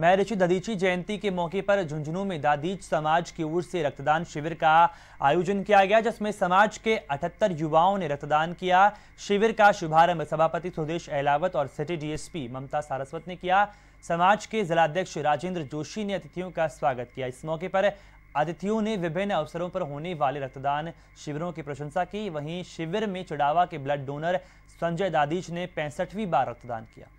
महर्षि ददीची जयंती के मौके पर झुंझुनू में दादीच समाज की ओर से रक्तदान शिविर का आयोजन किया गया जिसमें समाज के 78 युवाओं ने रक्तदान किया शिविर का शुभारंभ सभापति सुदेश अहलावत और सिटी डीएसपी ममता सारस्वत ने किया समाज के जिलाध्यक्ष राजेंद्र जोशी ने अतिथियों का स्वागत किया इस मौके पर अतिथियों ने विभिन्न अवसरों पर होने वाले रक्तदान शिविरों की प्रशंसा की वहीं शिविर में चुड़ावा के ब्लड डोनर संजय दादीच ने पैंसठवीं बार रक्तदान किया